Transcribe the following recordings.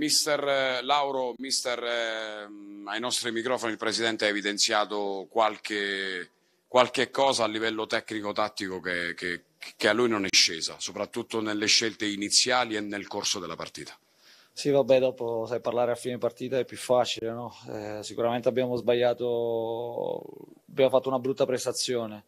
Mister eh, Lauro, mister, eh, ai nostri microfoni il Presidente ha evidenziato qualche, qualche cosa a livello tecnico-tattico che, che, che, a lui non è scesa, soprattutto nelle scelte iniziali e nel corso della partita. Sì, vabbè, dopo sai, parlare a fine partita è più facile, no? eh, sicuramente abbiamo sbagliato, abbiamo fatto una brutta prestazione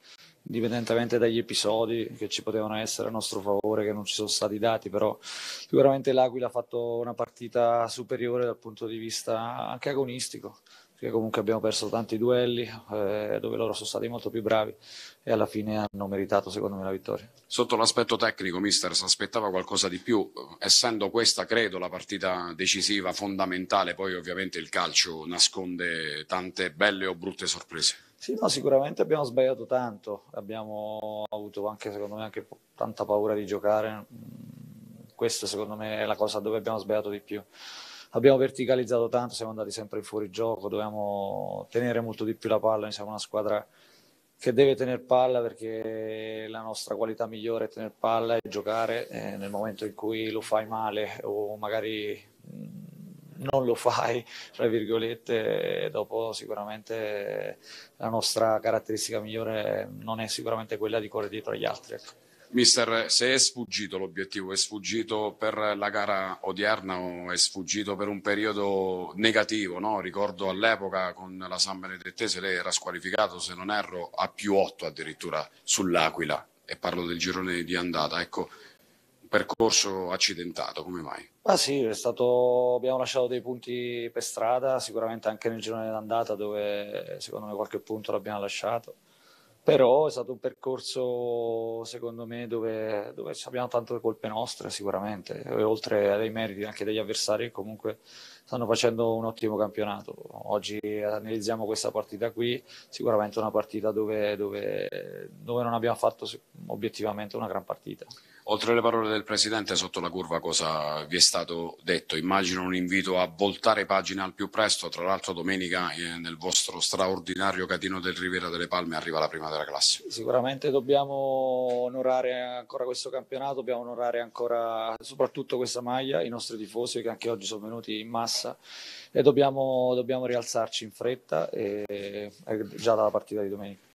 indipendentemente dagli episodi che ci potevano essere a nostro favore, che non ci sono stati dati, però sicuramente l'Aquila ha fatto una partita superiore dal punto di vista anche agonistico, perché comunque abbiamo perso tanti duelli eh, dove loro sono stati molto più bravi e alla fine hanno meritato secondo me la vittoria. Sotto l'aspetto tecnico, mister, si aspettava qualcosa di più, essendo questa credo la partita decisiva, fondamentale, poi ovviamente il calcio nasconde tante belle o brutte sorprese. Sì, no, sicuramente abbiamo sbagliato tanto, abbiamo avuto anche, secondo me, anche tanta paura di giocare. Mm, questa, secondo me, è la cosa dove abbiamo sbagliato di più. Abbiamo verticalizzato tanto, siamo andati sempre in fuorigioco, dovevamo tenere molto di più la palla, siamo una squadra che deve tenere palla perché la nostra qualità migliore è tenere palla e giocare eh, nel momento in cui lo fai male o magari non lo fai, tra virgolette, dopo sicuramente la nostra caratteristica migliore non è sicuramente quella di correre dietro agli altri. Ecco. Mister, se è sfuggito l'obiettivo, è sfuggito per la gara odierna o è sfuggito per un periodo negativo? No? Ricordo all'epoca con la San Benedettese lei era squalificato, se non erro, a più 8 addirittura sull'Aquila e parlo del girone di andata. Ecco, percorso accidentato, come mai? Ah sì, stato, abbiamo lasciato dei punti per strada, sicuramente anche nel girone d'andata dove secondo me qualche punto l'abbiamo lasciato però è stato un percorso, secondo me, dove, dove abbiamo tante colpe nostre sicuramente, oltre ai meriti anche degli avversari che comunque stanno facendo un ottimo campionato. Oggi analizziamo questa partita qui, sicuramente una partita dove, dove, dove, non abbiamo fatto obiettivamente una gran partita. Oltre alle parole del Presidente, sotto la curva cosa vi è stato detto? Immagino un invito a voltare pagina al più presto, tra l'altro domenica eh, nel vostro straordinario catino del Rivera delle Palme arriva la prima della classe. Sicuramente dobbiamo onorare ancora questo campionato, dobbiamo onorare ancora soprattutto questa maglia, i nostri tifosi che anche oggi sono venuti in massa e dobbiamo, dobbiamo rialzarci in fretta e, e eh, già dalla partita di domenica.